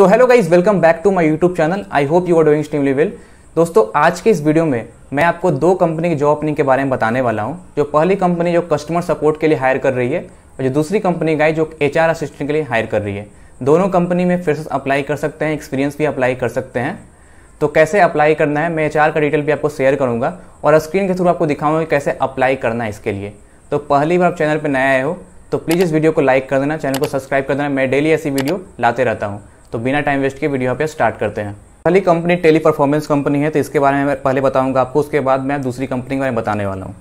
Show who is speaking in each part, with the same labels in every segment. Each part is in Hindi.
Speaker 1: so hello guys welcome back to my YouTube channel I hope you are doing extremely well दोस्तों आज के इस वीडियो में मैं आपको दो कंपनी की जॉब ओपनिंग के बारे में बताने वाला हूँ जो पहली कंपनी जो कस्टमर सपोर्ट के लिए हायर कर रही है और जो दूसरी कंपनी गाइज जो एच असिस्टेंट के लिए हायर कर रही है दोनों कंपनी में से अप्लाई कर सकते हैं एक्सपीरियंस भी अप्लाई कर सकते हैं तो कैसे अप्लाई करना है मैं एच का डिटेल भी आपको शेयर करूंगा और स्क्रीन के थ्रू आपको दिखाऊंगा कि कैसे अप्लाई करना है इसके लिए तो पहली बार आप चैनल पर नया आए हो तो प्लीज़ इस वीडियो को लाइक कर देना चैनल को सब्सक्राइब कर देना मैं डेली ऐसी वीडियो लाते रहता हूँ तो बिना टाइम वेस्ट के वीडियो यहाँ पे स्टार्ट करते हैं पहली कंपनी टेली परफॉर्मेंस कंपनी है तो इसके बारे में मैं पहले बताऊंगा आपको उसके बाद मैं दूसरी कंपनी के बारे में बताने वाला हूँ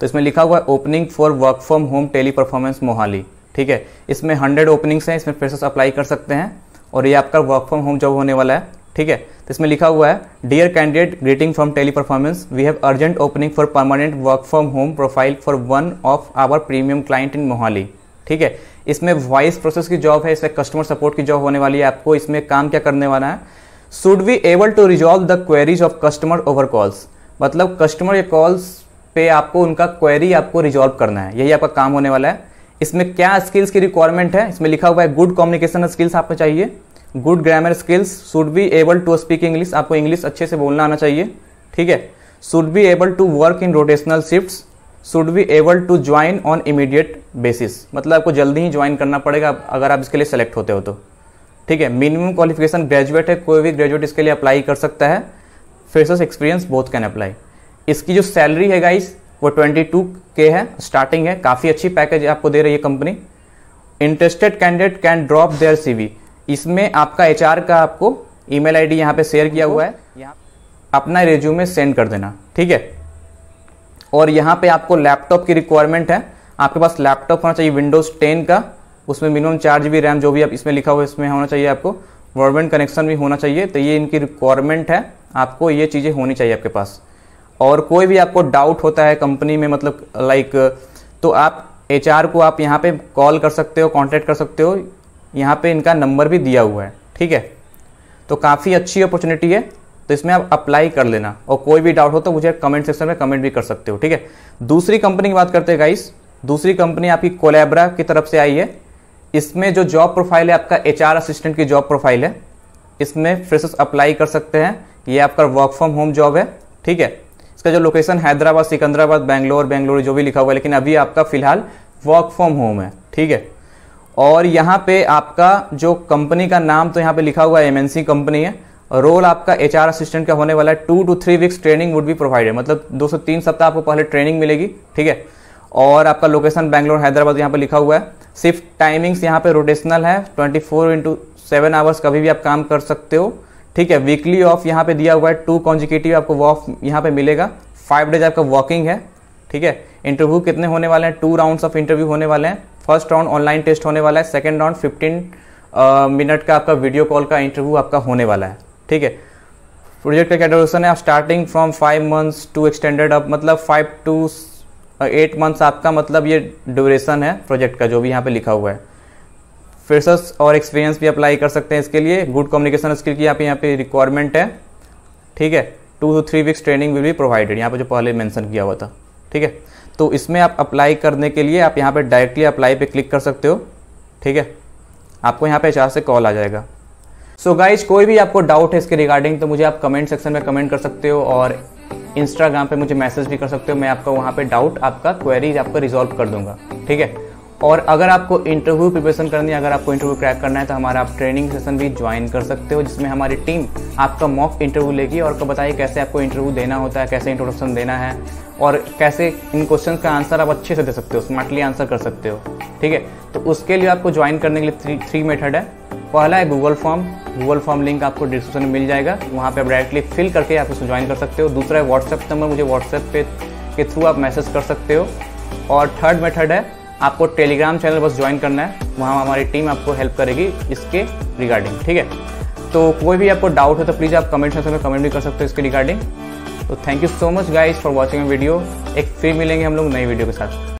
Speaker 1: तो इसमें लिखा हुआ है opening for work from home Teleperformance Mohali ठीक है इसमें हंड्रेड ओपनिंग्स हैं इसमें फ्रेशर्स अप्लाई कर सकते हैं और ये आपका वर्क फ्रॉम होम जॉब होने वाला है ठीक है तो इसमें लिखा हुआ है dear candidate greeting from Teleperformance we have urgent opening for permanent work from home profile for one of our premium client in Mohali ठीक है इसमें वॉइस प्रोसेस की जॉब है इसमें कस्टमर सपोर्ट की जॉब होने वाली है आपको इसमें काम क्या करने वाला है should be able to resolve the queries of customer over calls मतलब कस्टमर के कॉल्स पे आपको उनका क्वेरी आपको रिजॉल्व करना है यही आपका काम होने वाला है इसमें क्या स्किल्स की रिक्वायरमेंट है इसमें लिखा हुआ है गुड कम्युनिकेशन स्किल्स आपको चाहिए good grammar skills should be able to speak English आपको इंग्लिश अच्छे से बोलना आना चाहिए ठीक है should be able to work in rotational shifts should be able to join on immediate basis मतलब आपको जल्दी ही ज्वाइन करना पड़ेगा अगर आप इसके लिए सेलेक्ट होते हो तो ठीक है मिनिमम क्वालिफिकेशन ग्रेजुएट है कोई भी ग्रेजुएट इसके लिए अप्लाई कर सकता है freshers experience both can apply इसकी जो सैलरी है गाइस वो 22 के है स्टार्टिंग है काफ़ी अच्छी पैकेज आपको दे रही है company interested candidate can drop their CV इसमें आपका एचआर का आपको ईमेल आईडी यहाँ पे शेयर किया हुआ है अपना रेज्यूमे सेंड कर देना ठीक है और यहाँ पे आपको लैपटॉप की रिक्वायरमेंट है आपके पास लैपटॉप होना चाहिए विंडोज़ टेन का उसमें मिनिमम चार जी रैम जो भी आप इसमें लिखा हुआ है इसमें होना चाहिए आपको ब्रॉडबैंड कनेक्शन भी होना चाहिए तो ये इनकी रिक्वायरमेंट है आपको ये चीज़ें होनी चाहिए आपके पास और कोई भी आपको डाउट होता है कंपनी में मतलब लाइक तो आप एच को आप यहाँ पर कॉल कर सकते हो कॉन्टैक्ट कर सकते हो यहाँ पर इनका नंबर भी दिया हुआ है ठीक है तो काफ़ी अच्छी अपॉर्चुनिटी है तो इसमें आप अप्लाई कर लेना और कोई भी डाउट हो तो मुझे कमेंट सेक्शन में कमेंट भी कर सकते हो ठीक है दूसरी कंपनी की बात करते हैं गाइस दूसरी कंपनी आपकी कोलेब्रा की तरफ से आई है इसमें जो जॉब प्रोफाइल है आपका एच असिस्टेंट की जॉब प्रोफाइल है इसमें फ्रेशर्स अप्लाई कर सकते हैं ये आपका वर्क फ्रॉम होम जॉब है ठीक है इसका जो लोकेशन हैदराबाद सिकंदराबाद बैंगलोर बैंगलोर जो भी लिखा हुआ है लेकिन अभी आपका फिलहाल वर्क फ्रॉम होम है ठीक है और यहाँ पे आपका जो कंपनी का नाम तो यहाँ पे लिखा हुआ है एमएनसी कंपनी है रोल आपका एच असिस्टेंट का होने वाला है two to three weeks training would be provided मतलब दो से तीन सप्ताह आपको पहले ट्रेनिंग मिलेगी ठीक है और आपका लोकेशन बैंगलोर हैदराबाद यहाँ पर लिखा हुआ है शिफ्ट टाइमिंग्स यहाँ पे रोटेशनल है 24 फोर इंटू सेवन आवर्स कभी भी आप काम कर सकते हो ठीक है वीकली ऑफ यहाँ पे दिया हुआ है टू कॉन्जिकेटिव आपको वॉफ यहाँ पे मिलेगा फाइव डेज आपका वॉकिंग है ठीक है इंटरव्यू कितने होने वाले हैं टू राउंड्स ऑफ इंटरव्यू होने वाले हैं फर्स्ट राउंड ऑनलाइन टेस्ट होने वाला है सेकेंड राउंड फिफ्टीन मिनट का आपका वीडियो कॉल का इंटरव्यू आपका होने वाला है ठीक है प्रोजेक्ट का क्या ड्यूरेशन है आप starting from five months to extended up मतलब फाइव टू एट मंथ्स आपका मतलब ये ड्यूरेशन है प्रोजेक्ट का जो भी यहाँ पे लिखा हुआ है फ्रेशर्स और एक्सपीरियंस भी अप्लाई कर सकते हैं इसके लिए गुड कम्युनिकेशन स्किल की यहाँ पे यहाँ पे रिक्वायरमेंट है ठीक है two to three weeks training will भी प्रोवाइडेड यहाँ पे जो पहले मैंसन किया हुआ था ठीक है तो इसमें आप अप्लाई करने के लिए आप यहाँ पर डायरेक्टली अप्लाई पर क्लिक कर सकते हो ठीक है आपको यहाँ पर एच से कॉल आ जाएगा सो so गाइज कोई भी आपको डाउट है इसके रिगार्डिंग तो मुझे आप कमेंट सेक्शन में कमेंट कर सकते हो और इंस्टाग्राम पे मुझे मैसेज भी कर सकते हो मैं आपका वहाँ पे डाउट आपका क्वेरीज आपका रिजॉल्व कर दूंगा ठीक है और अगर आपको इंटरव्यू प्रिपरेशन करनी है अगर आपको इंटरव्यू क्रैक करना है तो हमारा आप ट्रेनिंग सेशन भी ज्वाइन कर सकते हो जिसमें हमारी टीम आपका मॉक इंटरव्यू लेगी और आपको बताइए कैसे आपको इंटरव्यू देना होता है कैसे इंट्रोडक्शन देना है और कैसे इन क्वेश्चन का आंसर आप अच्छे से दे सकते हो स्मार्टली आंसर कर सकते हो ठीक है तो उसके लिए आपको ज्वाइन करने के लिए थ्री थ्री मेथड है पहला है Google form Google form link आपको डिस्क्रिप्शन में मिल जाएगा वहाँ पे आप डायरेक्टली फिल करके आप इसको ज्वाइन कर सकते हो दूसरा है व्हाट्सएप नंबर मुझे व्हाट्सएप पे के थ्रू आप मैसेज कर सकते हो और थर्ड मेथड है आपको टेलीग्राम चैनल बस ज्वाइन करना है वहाँ हमारी टीम आपको हेल्प करेगी इसके रिगार्डिंग ठीक है तो कोई भी आपको डाउट हो तो प्लीज़ आप कमेंट सेक्शन में कमेंट भी कर सकते हो इसके रिगार्डिंग तो thank you so much guys for watching video एक फिर मिलेंगे हम लोग नई वीडियो के साथ